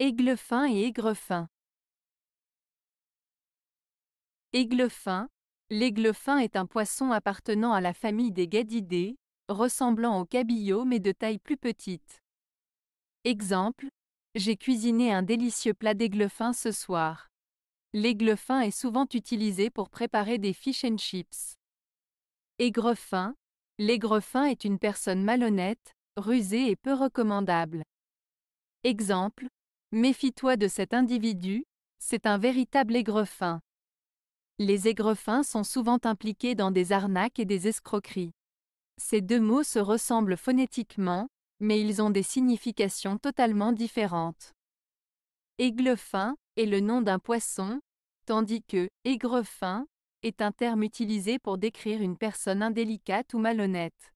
Aiglefin et aigrefin. Aiglefin. L'aiglefin est un poisson appartenant à la famille des gadidés, ressemblant au cabillaud mais de taille plus petite. Exemple. J'ai cuisiné un délicieux plat d'aiglefin ce soir. L'aiglefin est souvent utilisé pour préparer des fish and chips. Aigrefin. L'aigrefin est une personne malhonnête, rusée et peu recommandable. Exemple. Méfie-toi de cet individu, c'est un véritable aigrefin. Les aigrefins sont souvent impliqués dans des arnaques et des escroqueries. Ces deux mots se ressemblent phonétiquement, mais ils ont des significations totalement différentes. Aiglefin est le nom d'un poisson, tandis que aigrefin est un terme utilisé pour décrire une personne indélicate ou malhonnête.